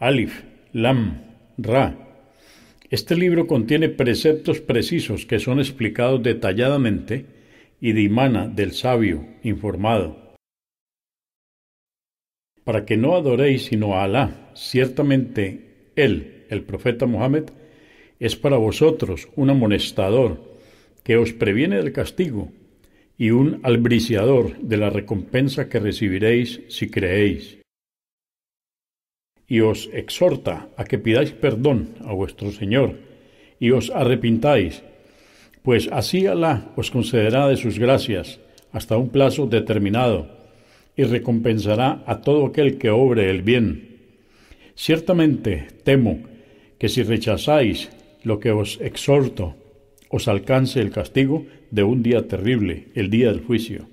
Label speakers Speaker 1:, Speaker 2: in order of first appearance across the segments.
Speaker 1: Alif, Lam, Ra. Este libro contiene preceptos precisos que son explicados detalladamente y de imana del sabio, informado. Para que no adoréis sino a Alá, ciertamente Él, el profeta Mohammed, es para vosotros un amonestador que os previene del castigo y un albriciador de la recompensa que recibiréis si creéis. Y os exhorta a que pidáis perdón a vuestro Señor y os arrepintáis, pues así Alá os concederá de sus gracias hasta un plazo determinado y recompensará a todo aquel que obre el bien. Ciertamente temo que si rechazáis lo que os exhorto, os alcance el castigo de un día terrible, el día del juicio.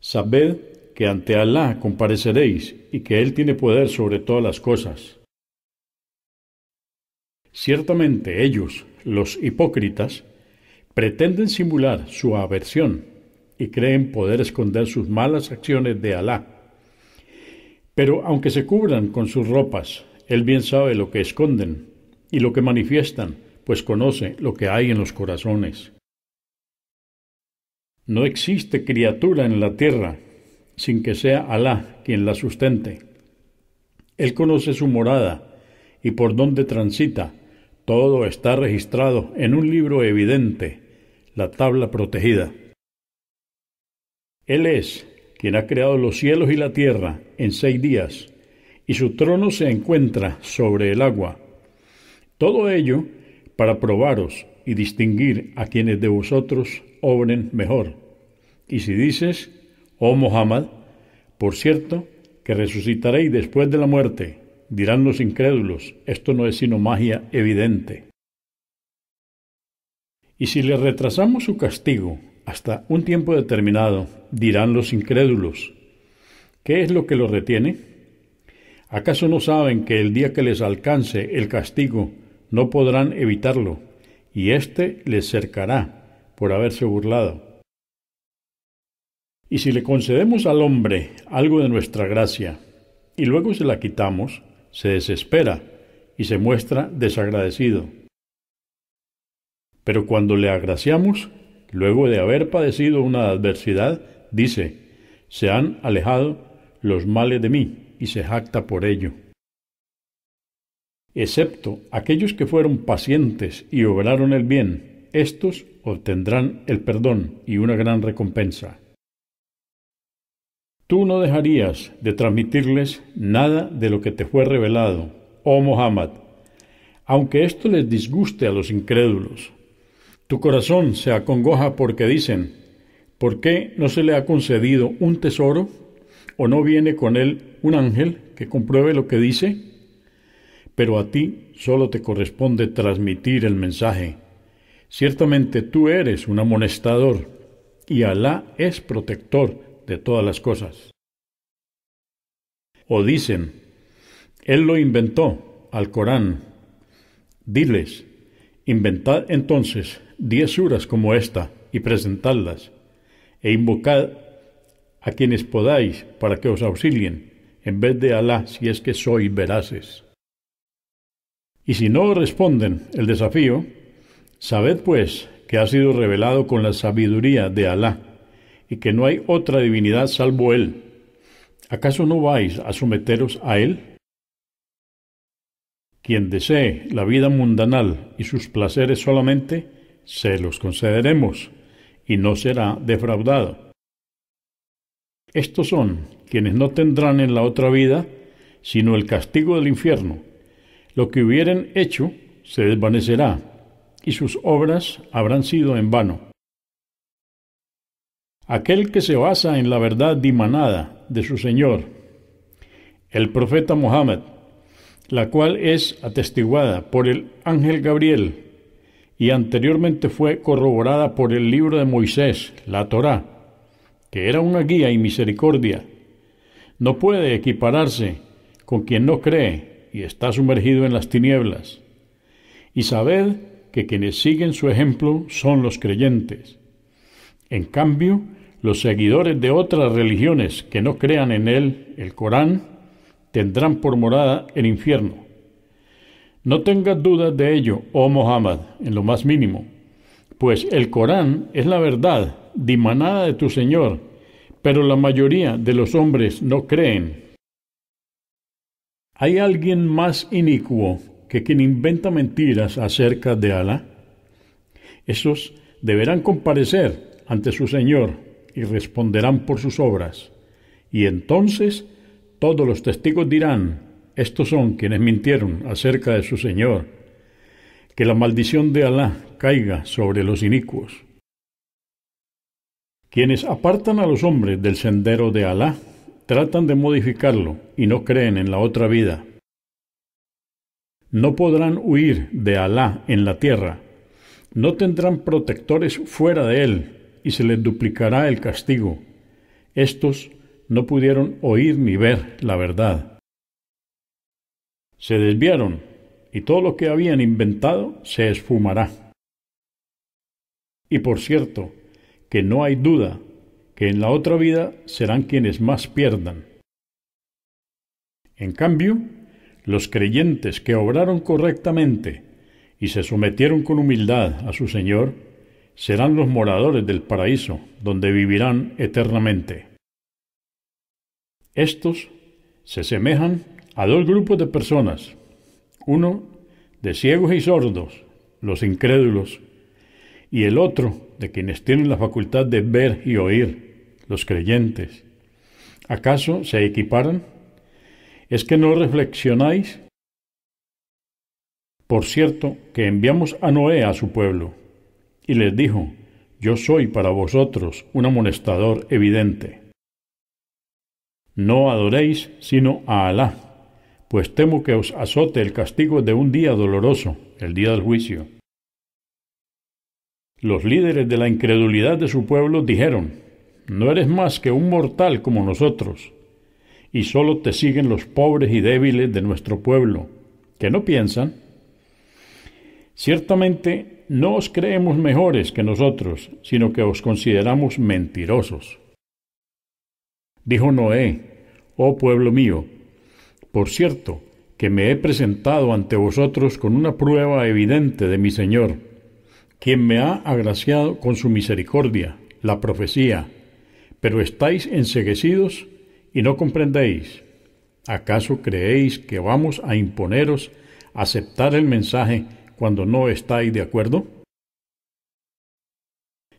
Speaker 1: Sabed que ante Alá compareceréis y que Él tiene poder sobre todas las cosas. Ciertamente ellos, los hipócritas, pretenden simular su aversión y creen poder esconder sus malas acciones de Alá. Pero aunque se cubran con sus ropas, Él bien sabe lo que esconden y lo que manifiestan pues conoce lo que hay en los corazones. No existe criatura en la tierra sin que sea Alá quien la sustente. Él conoce su morada y por dónde transita. Todo está registrado en un libro evidente, la tabla protegida. Él es quien ha creado los cielos y la tierra en seis días, y su trono se encuentra sobre el agua. Todo ello para probaros y distinguir a quienes de vosotros obren mejor. Y si dices, oh Muhammad, por cierto, que resucitaréis después de la muerte, dirán los incrédulos, esto no es sino magia evidente. Y si les retrasamos su castigo hasta un tiempo determinado, dirán los incrédulos, ¿qué es lo que los retiene? ¿Acaso no saben que el día que les alcance el castigo no podrán evitarlo, y éste les cercará por haberse burlado. Y si le concedemos al hombre algo de nuestra gracia, y luego se la quitamos, se desespera y se muestra desagradecido. Pero cuando le agraciamos, luego de haber padecido una adversidad, dice, se han alejado los males de mí y se jacta por ello excepto aquellos que fueron pacientes y obraron el bien, estos obtendrán el perdón y una gran recompensa. Tú no dejarías de transmitirles nada de lo que te fue revelado, oh Mohammed, aunque esto les disguste a los incrédulos. Tu corazón se acongoja porque dicen, ¿por qué no se le ha concedido un tesoro? ¿O no viene con él un ángel que compruebe lo que dice? pero a ti solo te corresponde transmitir el mensaje. Ciertamente tú eres un amonestador y Alá es protector de todas las cosas. O dicen, Él lo inventó al Corán. Diles, inventad entonces diez suras como esta y presentadlas, e invocad a quienes podáis para que os auxilien, en vez de Alá si es que sois veraces. Y si no responden el desafío, sabed pues que ha sido revelado con la sabiduría de Alá y que no hay otra divinidad salvo Él. ¿Acaso no vais a someteros a Él? Quien desee la vida mundanal y sus placeres solamente, se los concederemos y no será defraudado. Estos son quienes no tendrán en la otra vida sino el castigo del infierno lo que hubieren hecho se desvanecerá, y sus obras habrán sido en vano. Aquel que se basa en la verdad dimanada de su Señor, el profeta Mohammed, la cual es atestiguada por el ángel Gabriel y anteriormente fue corroborada por el libro de Moisés, la Torá, que era una guía y misericordia, no puede equipararse con quien no cree y está sumergido en las tinieblas. Y sabed que quienes siguen su ejemplo son los creyentes. En cambio, los seguidores de otras religiones que no crean en él, el Corán, tendrán por morada el infierno. No tengas dudas de ello, oh Mohammed, en lo más mínimo, pues el Corán es la verdad dimanada de tu Señor, pero la mayoría de los hombres no creen. ¿Hay alguien más inicuo que quien inventa mentiras acerca de Alá? Esos deberán comparecer ante su Señor y responderán por sus obras. Y entonces todos los testigos dirán, estos son quienes mintieron acerca de su Señor. Que la maldición de Alá caiga sobre los inicuos. Quienes apartan a los hombres del sendero de Alá tratan de modificarlo y no creen en la otra vida. No podrán huir de Alá en la tierra, no tendrán protectores fuera de él y se les duplicará el castigo. Estos no pudieron oír ni ver la verdad. Se desviaron y todo lo que habían inventado se esfumará. Y por cierto, que no hay duda que en la otra vida serán quienes más pierdan. En cambio, los creyentes que obraron correctamente y se sometieron con humildad a su Señor, serán los moradores del paraíso, donde vivirán eternamente. Estos se semejan a dos grupos de personas, uno de ciegos y sordos, los incrédulos, y el otro de quienes tienen la facultad de ver y oír, los creyentes. ¿Acaso se equiparan? ¿Es que no reflexionáis? Por cierto, que enviamos a Noé a su pueblo, y les dijo, yo soy para vosotros un amonestador evidente. No adoréis sino a Alá, pues temo que os azote el castigo de un día doloroso, el día del juicio. Los líderes de la incredulidad de su pueblo dijeron, no eres más que un mortal como nosotros, y solo te siguen los pobres y débiles de nuestro pueblo, que no piensan. Ciertamente no os creemos mejores que nosotros, sino que os consideramos mentirosos. Dijo Noé, oh pueblo mío, por cierto, que me he presentado ante vosotros con una prueba evidente de mi Señor, quien me ha agraciado con su misericordia, la profecía, pero estáis enseguecidos y no comprendéis. ¿Acaso creéis que vamos a imponeros aceptar el mensaje cuando no estáis de acuerdo?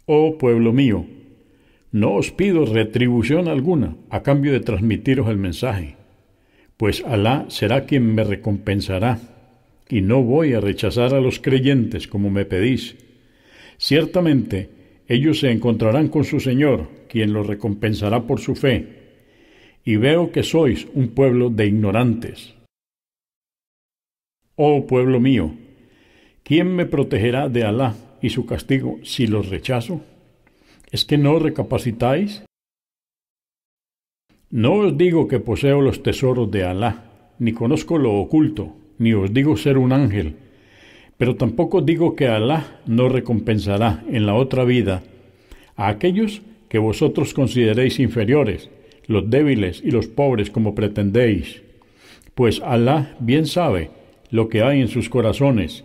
Speaker 1: Oh pueblo mío, no os pido retribución alguna a cambio de transmitiros el mensaje, pues Alá será quien me recompensará, y no voy a rechazar a los creyentes como me pedís. Ciertamente, ellos se encontrarán con su Señor, quien los recompensará por su fe. Y veo que sois un pueblo de ignorantes. Oh pueblo mío, ¿quién me protegerá de Alá y su castigo si los rechazo? ¿Es que no recapacitáis? No os digo que poseo los tesoros de Alá, ni conozco lo oculto, ni os digo ser un ángel, pero tampoco digo que Alá no recompensará en la otra vida a aquellos que vosotros consideréis inferiores, los débiles y los pobres como pretendéis. Pues Alá bien sabe lo que hay en sus corazones,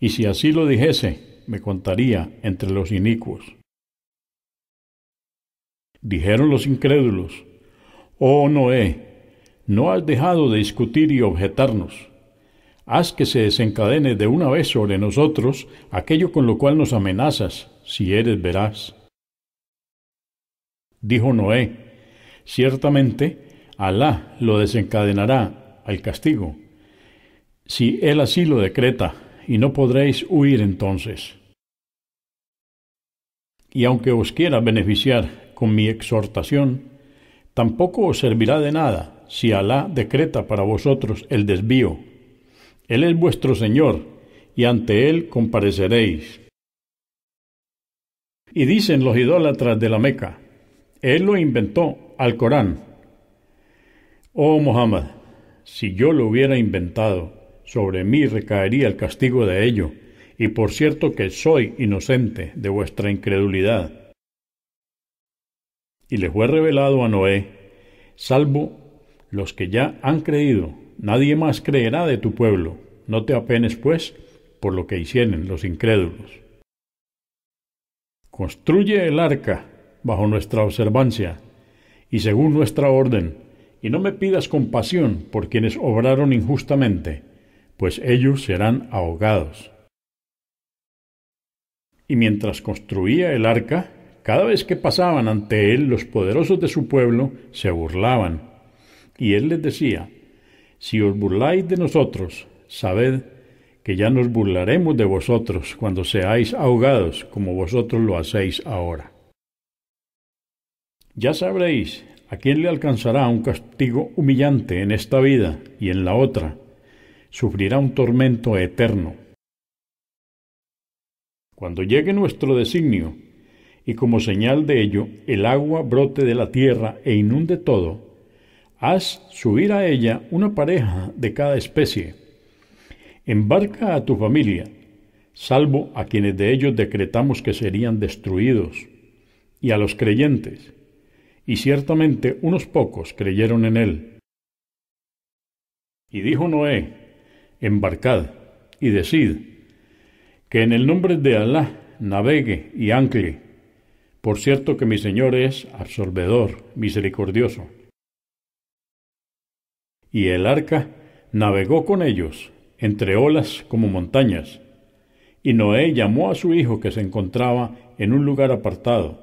Speaker 1: y si así lo dijese, me contaría entre los inicuos. Dijeron los incrédulos, Oh Noé, no has dejado de discutir y objetarnos haz que se desencadene de una vez sobre nosotros aquello con lo cual nos amenazas, si eres veraz. Dijo Noé, ciertamente Alá lo desencadenará al castigo, si él así lo decreta, y no podréis huir entonces. Y aunque os quiera beneficiar con mi exhortación, tampoco os servirá de nada si Alá decreta para vosotros el desvío él es vuestro Señor, y ante Él compareceréis. Y dicen los idólatras de la Meca, Él lo inventó al Corán. Oh Muhammad, si yo lo hubiera inventado, sobre mí recaería el castigo de ello, y por cierto que soy inocente de vuestra incredulidad. Y les fue revelado a Noé, salvo los que ya han creído nadie más creerá de tu pueblo. No te apenes, pues, por lo que hicieron los incrédulos. Construye el arca bajo nuestra observancia y según nuestra orden, y no me pidas compasión por quienes obraron injustamente, pues ellos serán ahogados. Y mientras construía el arca, cada vez que pasaban ante él los poderosos de su pueblo se burlaban, y él les decía, si os burláis de nosotros, sabed que ya nos burlaremos de vosotros cuando seáis ahogados como vosotros lo hacéis ahora. Ya sabréis a quién le alcanzará un castigo humillante en esta vida y en la otra. Sufrirá un tormento eterno. Cuando llegue nuestro designio, y como señal de ello el agua brote de la tierra e inunde todo, Haz subir a ella una pareja de cada especie. Embarca a tu familia, salvo a quienes de ellos decretamos que serían destruidos, y a los creyentes. Y ciertamente unos pocos creyeron en él. Y dijo Noé, embarcad y decid, que en el nombre de Alá navegue y ancle. Por cierto que mi Señor es absorbedor, misericordioso y el arca, navegó con ellos entre olas como montañas. Y Noé llamó a su hijo que se encontraba en un lugar apartado.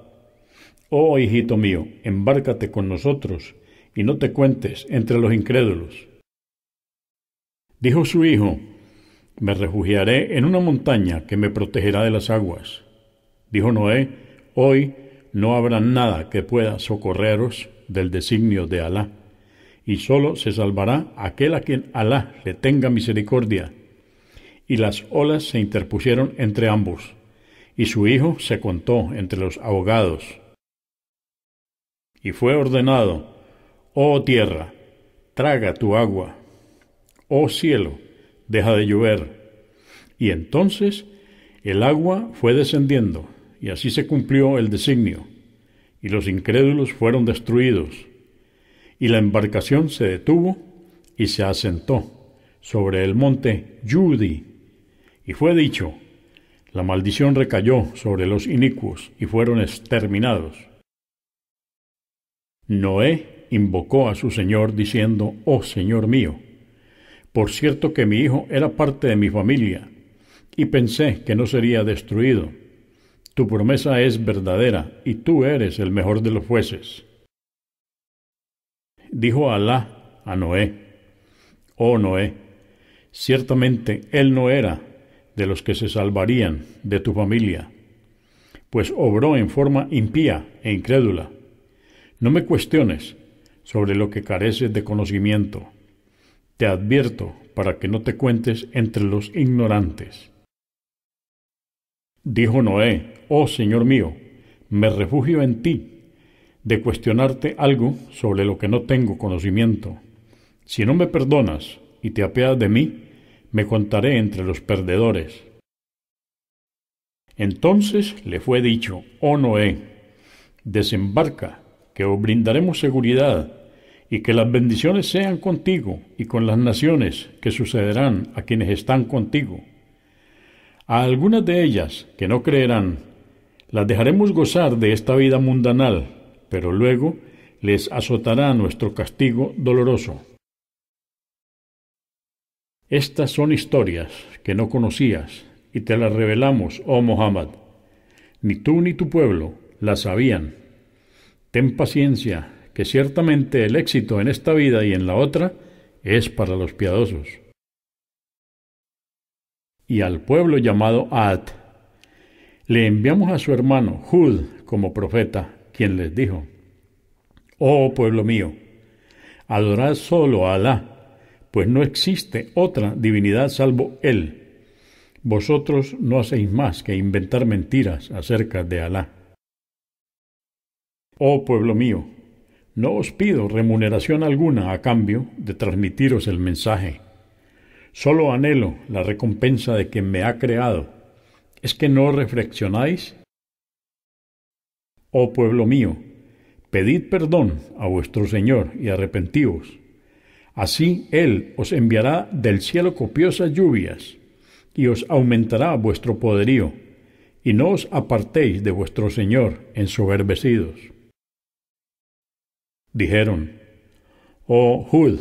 Speaker 1: Oh hijito mío, embárcate con nosotros y no te cuentes entre los incrédulos. Dijo su hijo, me refugiaré en una montaña que me protegerá de las aguas. Dijo Noé, hoy no habrá nada que pueda socorreros del designio de Alá y sólo se salvará aquel a quien Alá le tenga misericordia. Y las olas se interpusieron entre ambos, y su hijo se contó entre los ahogados. Y fue ordenado, oh tierra, traga tu agua, oh cielo, deja de llover. Y entonces el agua fue descendiendo, y así se cumplió el designio, y los incrédulos fueron destruidos y la embarcación se detuvo y se asentó sobre el monte Judi, Y fue dicho, la maldición recayó sobre los inicuos y fueron exterminados. Noé invocó a su Señor diciendo, Oh Señor mío, por cierto que mi hijo era parte de mi familia, y pensé que no sería destruido. Tu promesa es verdadera, y tú eres el mejor de los jueces dijo Alá a Noé, Oh Noé, ciertamente él no era de los que se salvarían de tu familia, pues obró en forma impía e incrédula. No me cuestiones sobre lo que careces de conocimiento. Te advierto para que no te cuentes entre los ignorantes. Dijo Noé, Oh Señor mío, me refugio en ti de cuestionarte algo sobre lo que no tengo conocimiento. Si no me perdonas y te apeas de mí, me contaré entre los perdedores. Entonces le fue dicho, oh Noé, desembarca, que os brindaremos seguridad, y que las bendiciones sean contigo y con las naciones que sucederán a quienes están contigo. A algunas de ellas que no creerán, las dejaremos gozar de esta vida mundanal pero luego les azotará nuestro castigo doloroso. Estas son historias que no conocías y te las revelamos, oh Mohammed. Ni tú ni tu pueblo las sabían. Ten paciencia, que ciertamente el éxito en esta vida y en la otra es para los piadosos. Y al pueblo llamado Ad, le enviamos a su hermano Jud como profeta quien les dijo, Oh pueblo mío, adorad solo a Alá, pues no existe otra divinidad salvo Él. Vosotros no hacéis más que inventar mentiras acerca de Alá. Oh pueblo mío, no os pido remuneración alguna a cambio de transmitiros el mensaje. Solo anhelo la recompensa de quien me ha creado. ¿Es que no reflexionáis? Oh pueblo mío, pedid perdón a vuestro Señor y arrepentíos. Así Él os enviará del cielo copiosas lluvias y os aumentará vuestro poderío, y no os apartéis de vuestro Señor ensoberbecidos. Dijeron, Oh Jud,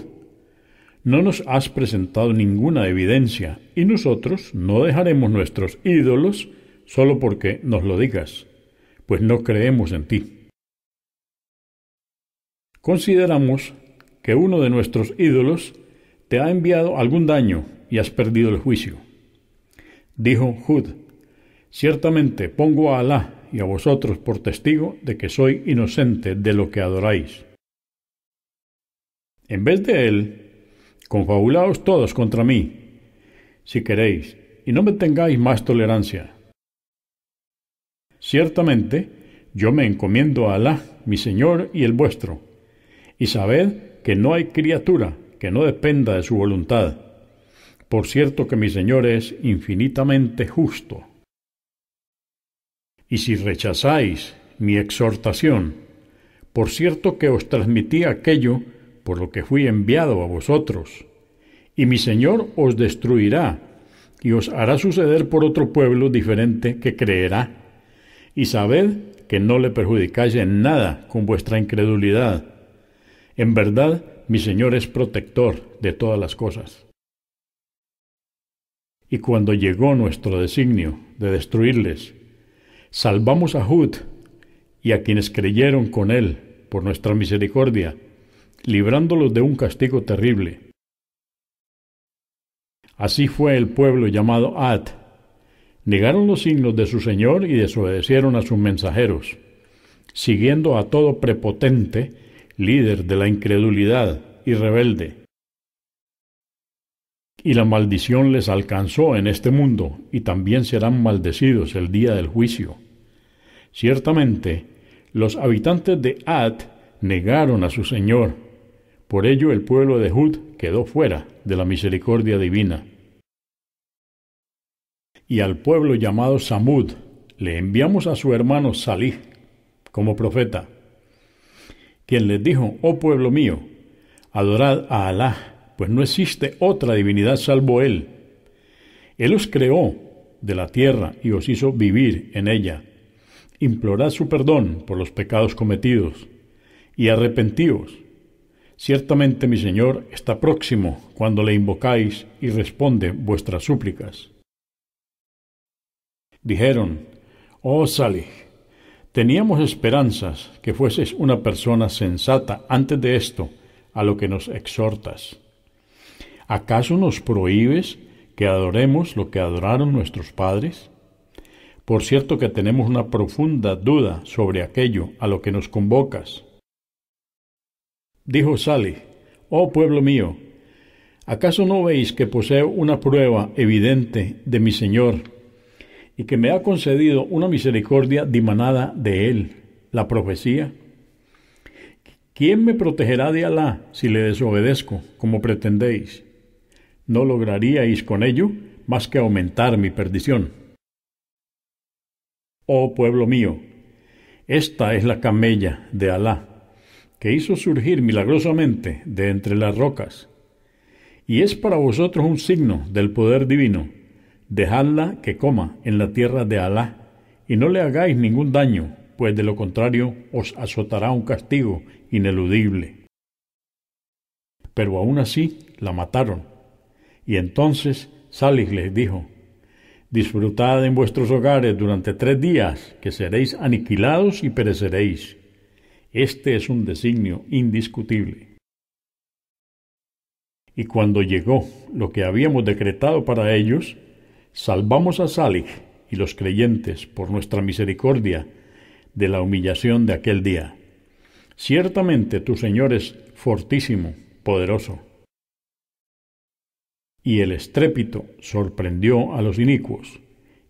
Speaker 1: no nos has presentado ninguna evidencia, y nosotros no dejaremos nuestros ídolos solo porque nos lo digas pues no creemos en ti. Consideramos que uno de nuestros ídolos te ha enviado algún daño y has perdido el juicio. Dijo Jud, ciertamente pongo a Alá y a vosotros por testigo de que soy inocente de lo que adoráis. En vez de él, confabulaos todos contra mí, si queréis, y no me tengáis más tolerancia. Ciertamente, yo me encomiendo a Alá, mi Señor y el vuestro. Y sabed que no hay criatura que no dependa de su voluntad. Por cierto que mi Señor es infinitamente justo. Y si rechazáis mi exhortación, por cierto que os transmití aquello por lo que fui enviado a vosotros, y mi Señor os destruirá y os hará suceder por otro pueblo diferente que creerá y sabed que no le perjudicáis en nada con vuestra incredulidad. En verdad, mi Señor es protector de todas las cosas. Y cuando llegó nuestro designio de destruirles, salvamos a Hud y a quienes creyeron con él por nuestra misericordia, librándolos de un castigo terrible. Así fue el pueblo llamado Ad Negaron los signos de su Señor y desobedecieron a sus mensajeros, siguiendo a todo prepotente, líder de la incredulidad y rebelde. Y la maldición les alcanzó en este mundo, y también serán maldecidos el día del juicio. Ciertamente, los habitantes de Ad negaron a su Señor. Por ello el pueblo de Hud quedó fuera de la misericordia divina y al pueblo llamado Samud le enviamos a su hermano Salih como profeta, quien les dijo, oh pueblo mío, adorad a Alá, pues no existe otra divinidad salvo Él. Él os creó de la tierra y os hizo vivir en ella. Implorad su perdón por los pecados cometidos y arrepentíos. Ciertamente mi Señor está próximo cuando le invocáis y responde vuestras súplicas. Dijeron, oh Salih, teníamos esperanzas que fueses una persona sensata antes de esto, a lo que nos exhortas. ¿Acaso nos prohíbes que adoremos lo que adoraron nuestros padres? Por cierto que tenemos una profunda duda sobre aquello a lo que nos convocas. Dijo Salih, oh pueblo mío, ¿acaso no veis que poseo una prueba evidente de mi Señor y que me ha concedido una misericordia dimanada de él, la profecía. ¿Quién me protegerá de Alá si le desobedezco, como pretendéis? No lograríais con ello más que aumentar mi perdición. Oh pueblo mío, esta es la camella de Alá, que hizo surgir milagrosamente de entre las rocas, y es para vosotros un signo del poder divino dejadla que coma en la tierra de Alá, y no le hagáis ningún daño, pues de lo contrario os azotará un castigo ineludible. Pero aún así la mataron. Y entonces Salih les dijo, Disfrutad en vuestros hogares durante tres días, que seréis aniquilados y pereceréis. Este es un designio indiscutible. Y cuando llegó lo que habíamos decretado para ellos, salvamos a Salih y los creyentes por nuestra misericordia de la humillación de aquel día. Ciertamente tu Señor es fortísimo, poderoso. Y el estrépito sorprendió a los inicuos,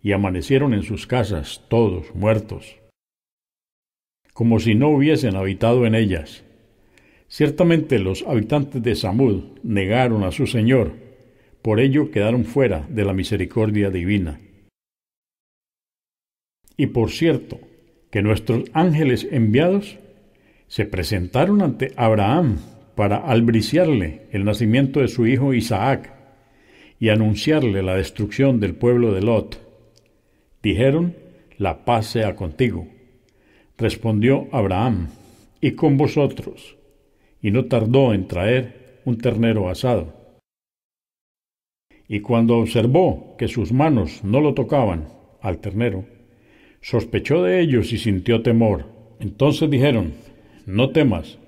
Speaker 1: y amanecieron en sus casas todos muertos, como si no hubiesen habitado en ellas. Ciertamente los habitantes de Samud negaron a su Señor, por ello quedaron fuera de la misericordia divina. Y por cierto, que nuestros ángeles enviados se presentaron ante Abraham para albriciarle el nacimiento de su hijo Isaac y anunciarle la destrucción del pueblo de Lot. Dijeron, la paz sea contigo. Respondió Abraham, y con vosotros. Y no tardó en traer un ternero asado y cuando observó que sus manos no lo tocaban al ternero, sospechó de ellos y sintió temor. Entonces dijeron, no temas,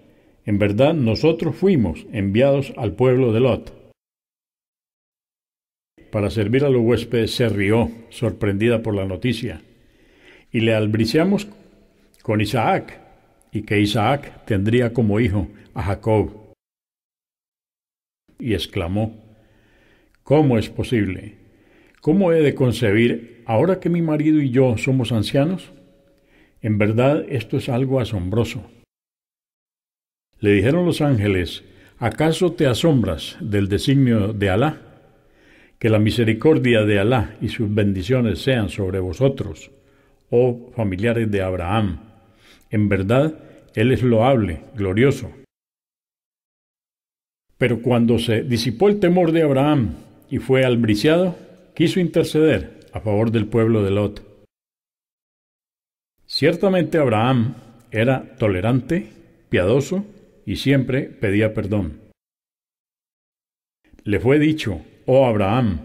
Speaker 1: en verdad nosotros fuimos enviados al pueblo de Lot. Para servir a los huéspedes se rió, sorprendida por la noticia, y le albriciamos con Isaac, y que Isaac tendría como hijo a Jacob. Y exclamó, ¿Cómo es posible? ¿Cómo he de concebir ahora que mi marido y yo somos ancianos? En verdad esto es algo asombroso. Le dijeron los ángeles, ¿acaso te asombras del designio de Alá? Que la misericordia de Alá y sus bendiciones sean sobre vosotros, oh familiares de Abraham. En verdad, Él es loable, glorioso. Pero cuando se disipó el temor de Abraham y fue albriciado, quiso interceder a favor del pueblo de Lot. Ciertamente Abraham era tolerante, piadoso y siempre pedía perdón. Le fue dicho, oh Abraham,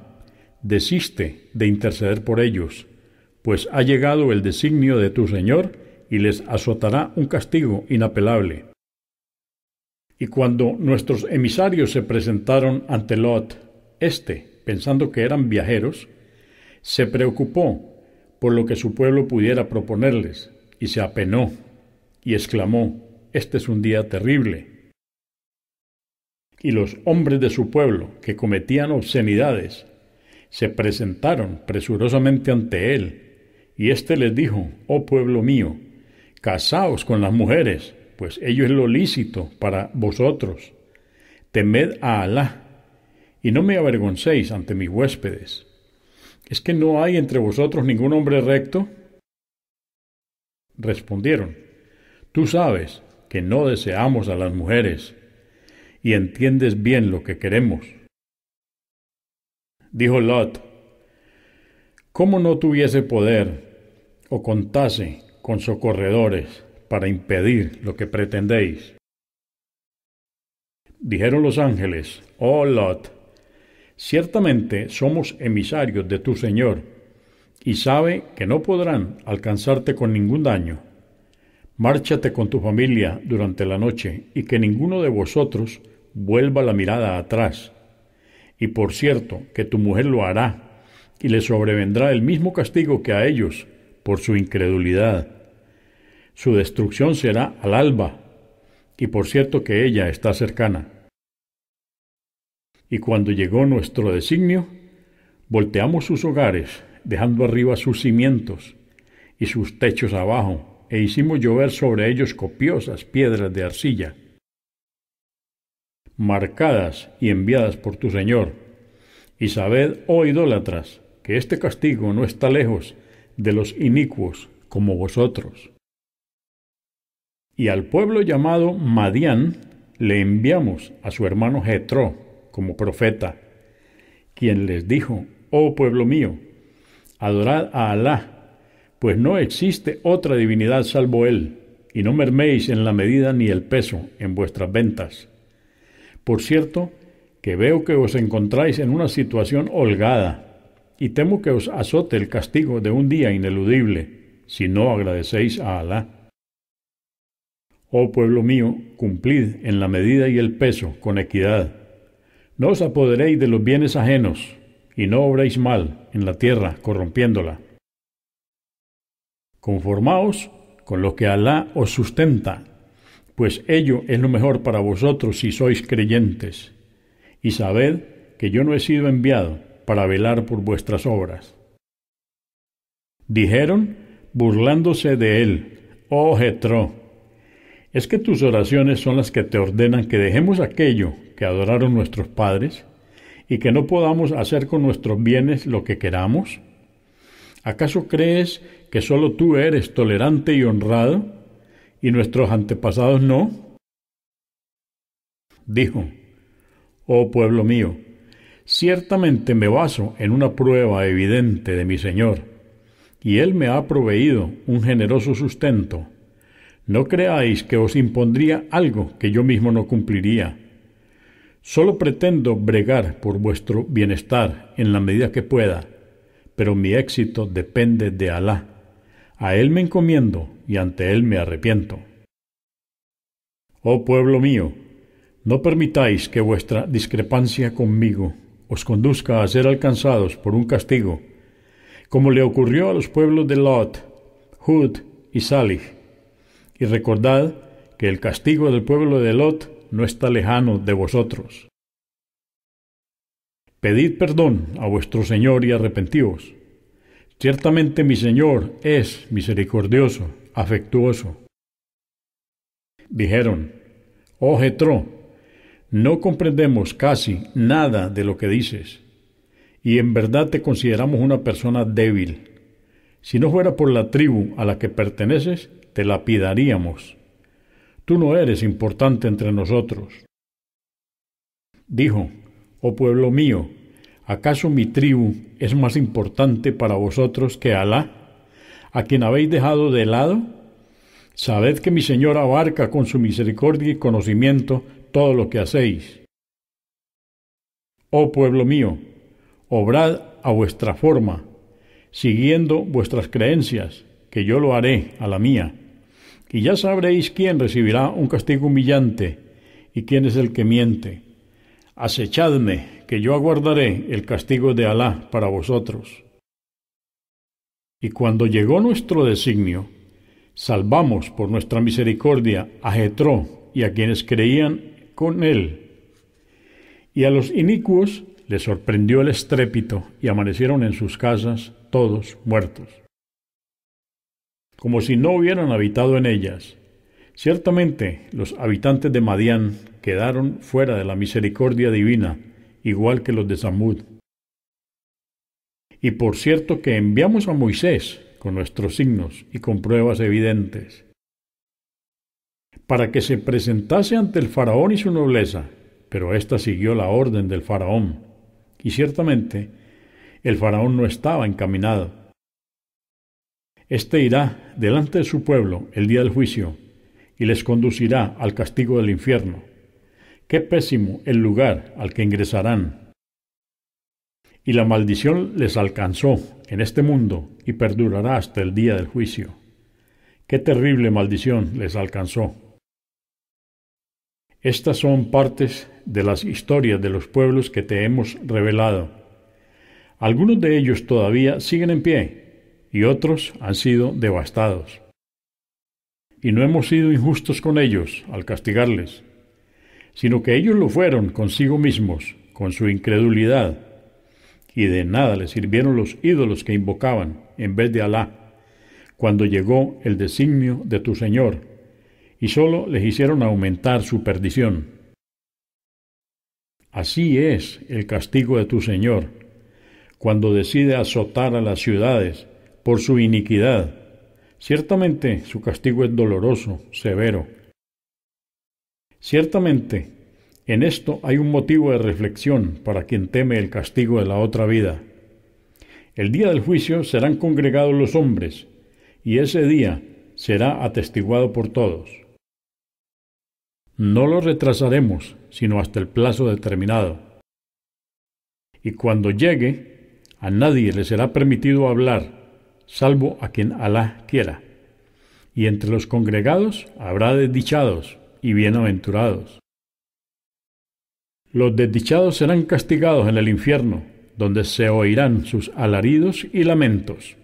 Speaker 1: desiste de interceder por ellos, pues ha llegado el designio de tu Señor y les azotará un castigo inapelable. Y cuando nuestros emisarios se presentaron ante Lot, este, pensando que eran viajeros, se preocupó por lo que su pueblo pudiera proponerles y se apenó y exclamó, Este es un día terrible. Y los hombres de su pueblo, que cometían obscenidades, se presentaron presurosamente ante él, y éste les dijo, Oh pueblo mío, casaos con las mujeres, pues ello es lo lícito para vosotros. Temed a Alá y no me avergoncéis ante mis huéspedes. ¿Es que no hay entre vosotros ningún hombre recto? Respondieron, Tú sabes que no deseamos a las mujeres, y entiendes bien lo que queremos. Dijo Lot, ¿cómo no tuviese poder o contase con socorredores para impedir lo que pretendéis? Dijeron los ángeles, Oh Lot, Ciertamente somos emisarios de tu Señor, y sabe que no podrán alcanzarte con ningún daño. Márchate con tu familia durante la noche y que ninguno de vosotros vuelva la mirada atrás. Y por cierto, que tu mujer lo hará, y le sobrevendrá el mismo castigo que a ellos por su incredulidad. Su destrucción será al alba, y por cierto que ella está cercana y cuando llegó nuestro designio, volteamos sus hogares, dejando arriba sus cimientos y sus techos abajo, e hicimos llover sobre ellos copiosas piedras de arcilla, marcadas y enviadas por tu Señor. Y sabed, oh idólatras, que este castigo no está lejos de los inicuos como vosotros. Y al pueblo llamado Madián le enviamos a su hermano Jetro, como profeta, quien les dijo, oh pueblo mío, adorad a Alá, pues no existe otra divinidad salvo Él, y no merméis en la medida ni el peso en vuestras ventas. Por cierto, que veo que os encontráis en una situación holgada, y temo que os azote el castigo de un día ineludible, si no agradecéis a Alá. Oh pueblo mío, cumplid en la medida y el peso, con equidad, no os apoderéis de los bienes ajenos, y no obréis mal en la tierra, corrompiéndola. Conformaos con lo que Alá os sustenta, pues ello es lo mejor para vosotros si sois creyentes. Y sabed que yo no he sido enviado para velar por vuestras obras. Dijeron, burlándose de él, oh Jetro, es que tus oraciones son las que te ordenan que dejemos aquello que adoraron nuestros padres y que no podamos hacer con nuestros bienes lo que queramos? ¿Acaso crees que solo tú eres tolerante y honrado y nuestros antepasados no? Dijo, oh pueblo mío, ciertamente me baso en una prueba evidente de mi Señor, y Él me ha proveído un generoso sustento. No creáis que os impondría algo que yo mismo no cumpliría Sólo pretendo bregar por vuestro bienestar en la medida que pueda, pero mi éxito depende de Alá. A Él me encomiendo y ante Él me arrepiento. Oh pueblo mío, no permitáis que vuestra discrepancia conmigo os conduzca a ser alcanzados por un castigo, como le ocurrió a los pueblos de Lot, Hud y Salih. Y recordad que el castigo del pueblo de Lot no está lejano de vosotros. Pedid perdón a vuestro Señor y arrepentíos. Ciertamente mi Señor es misericordioso, afectuoso. Dijeron, oh Jetro, no comprendemos casi nada de lo que dices, y en verdad te consideramos una persona débil. Si no fuera por la tribu a la que perteneces, te lapidaríamos tú no eres importante entre nosotros. Dijo, oh pueblo mío, ¿acaso mi tribu es más importante para vosotros que Alá, a quien habéis dejado de lado? Sabed que mi Señor abarca con su misericordia y conocimiento todo lo que hacéis. Oh pueblo mío, obrad a vuestra forma, siguiendo vuestras creencias, que yo lo haré a la mía y ya sabréis quién recibirá un castigo humillante y quién es el que miente. Acechadme, que yo aguardaré el castigo de Alá para vosotros. Y cuando llegó nuestro designio, salvamos por nuestra misericordia a Jetro y a quienes creían con él. Y a los inicuos les sorprendió el estrépito y amanecieron en sus casas todos muertos como si no hubieran habitado en ellas. Ciertamente los habitantes de Madián quedaron fuera de la misericordia divina, igual que los de Samud. Y por cierto que enviamos a Moisés con nuestros signos y con pruebas evidentes, para que se presentase ante el faraón y su nobleza, pero ésta siguió la orden del faraón. Y ciertamente el faraón no estaba encaminado este irá delante de su pueblo el día del juicio y les conducirá al castigo del infierno. Qué pésimo el lugar al que ingresarán. Y la maldición les alcanzó en este mundo y perdurará hasta el día del juicio. Qué terrible maldición les alcanzó. Estas son partes de las historias de los pueblos que te hemos revelado. Algunos de ellos todavía siguen en pie y otros han sido devastados. Y no hemos sido injustos con ellos al castigarles, sino que ellos lo fueron consigo mismos, con su incredulidad, y de nada les sirvieron los ídolos que invocaban en vez de Alá, cuando llegó el designio de tu Señor, y sólo les hicieron aumentar su perdición. Así es el castigo de tu Señor, cuando decide azotar a las ciudades por su iniquidad. Ciertamente su castigo es doloroso, severo. Ciertamente, en esto hay un motivo de reflexión para quien teme el castigo de la otra vida. El día del juicio serán congregados los hombres, y ese día será atestiguado por todos. No lo retrasaremos, sino hasta el plazo determinado. Y cuando llegue, a nadie le será permitido hablar salvo a quien Alá quiera. Y entre los congregados habrá desdichados y bienaventurados. Los desdichados serán castigados en el infierno, donde se oirán sus alaridos y lamentos.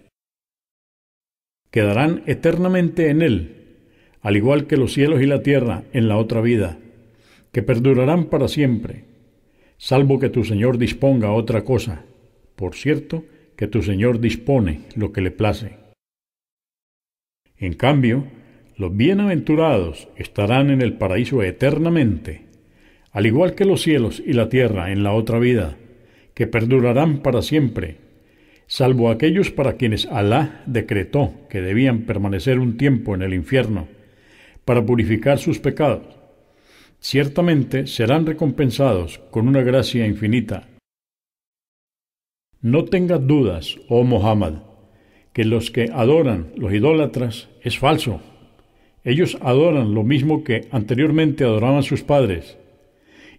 Speaker 1: Quedarán eternamente en él, al igual que los cielos y la tierra en la otra vida, que perdurarán para siempre, salvo que tu Señor disponga otra cosa. Por cierto, que tu Señor dispone lo que le place. En cambio, los bienaventurados estarán en el paraíso eternamente, al igual que los cielos y la tierra en la otra vida, que perdurarán para siempre, salvo aquellos para quienes Alá decretó que debían permanecer un tiempo en el infierno, para purificar sus pecados. Ciertamente serán recompensados con una gracia infinita no tengas dudas, oh Mohammed, que los que adoran, los idólatras, es falso. Ellos adoran lo mismo que anteriormente adoraban sus padres.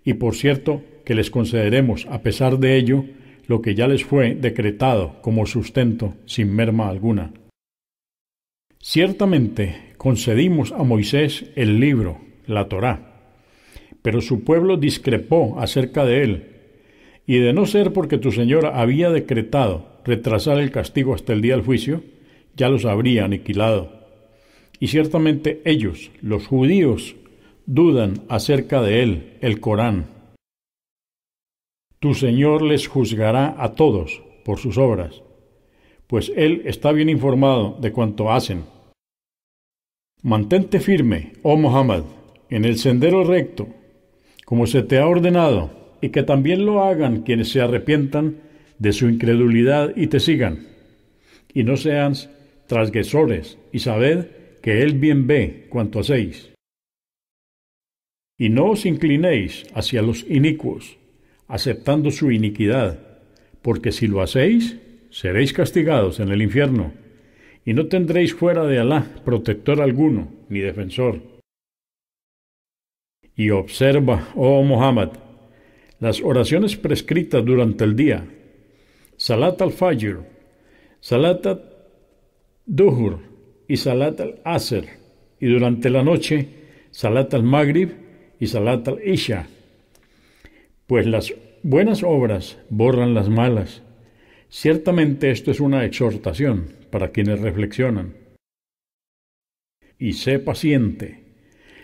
Speaker 1: Y por cierto, que les concederemos, a pesar de ello, lo que ya les fue decretado como sustento sin merma alguna. Ciertamente concedimos a Moisés el libro, la Torá, pero su pueblo discrepó acerca de él y de no ser porque tu señor había decretado retrasar el castigo hasta el día del juicio, ya los habría aniquilado. Y ciertamente ellos, los judíos, dudan acerca de él, el Corán. Tu Señor les juzgará a todos por sus obras, pues Él está bien informado de cuanto hacen. Mantente firme, oh Muhammad, en el sendero recto, como se te ha ordenado, y que también lo hagan quienes se arrepientan de su incredulidad y te sigan. Y no sean transgresores, y sabed que Él bien ve cuanto hacéis. Y no os inclinéis hacia los inicuos, aceptando su iniquidad, porque si lo hacéis, seréis castigados en el infierno, y no tendréis fuera de Alá protector alguno, ni defensor. Y observa, oh Muhammad, las oraciones prescritas durante el día, Salat al-Fajr, Salat al-Duhur y Salat al-Asr, y durante la noche, Salat al-Maghrib y Salat al-Isha. Pues las buenas obras borran las malas. Ciertamente esto es una exhortación para quienes reflexionan. Y sé paciente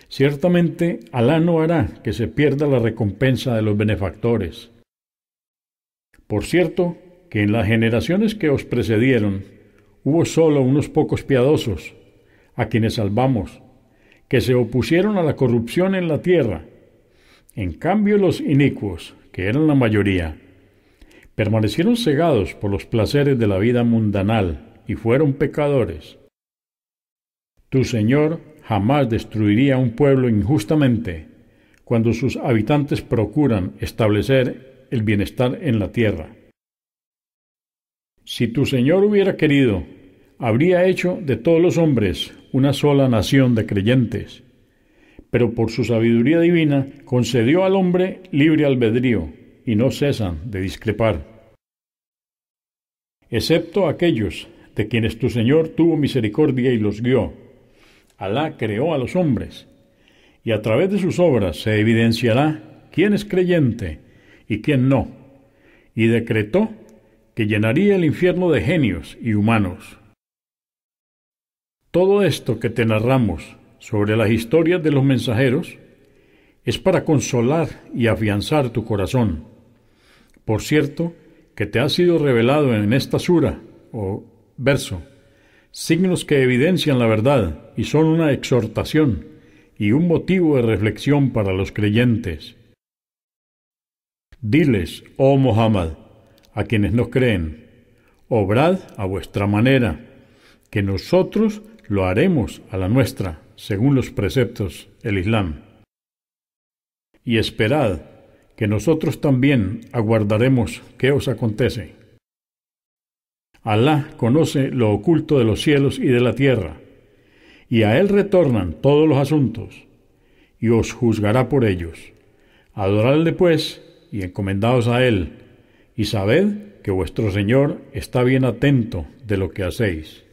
Speaker 1: Ciertamente Alá no hará que se pierda la recompensa de los benefactores. Por cierto, que en las generaciones que os precedieron hubo solo unos pocos piadosos, a quienes salvamos, que se opusieron a la corrupción en la tierra. En cambio los inicuos, que eran la mayoría, permanecieron cegados por los placeres de la vida mundanal y fueron pecadores. Tu Señor jamás destruiría un pueblo injustamente cuando sus habitantes procuran establecer el bienestar en la tierra. Si tu Señor hubiera querido, habría hecho de todos los hombres una sola nación de creyentes, pero por su sabiduría divina concedió al hombre libre albedrío y no cesan de discrepar. Excepto aquellos de quienes tu Señor tuvo misericordia y los guió, Alá creó a los hombres, y a través de sus obras se evidenciará quién es creyente y quién no, y decretó que llenaría el infierno de genios y humanos. Todo esto que te narramos sobre las historias de los mensajeros es para consolar y afianzar tu corazón. Por cierto, que te ha sido revelado en esta sura o verso signos que evidencian la verdad y son una exhortación y un motivo de reflexión para los creyentes. Diles, oh Muhammad, a quienes no creen, obrad a vuestra manera, que nosotros lo haremos a la nuestra, según los preceptos del Islam. Y esperad, que nosotros también aguardaremos qué os acontece. Alá conoce lo oculto de los cielos y de la tierra, y a Él retornan todos los asuntos, y os juzgará por ellos. Adoradle pues y encomendaos a Él, y sabed que vuestro Señor está bien atento de lo que hacéis.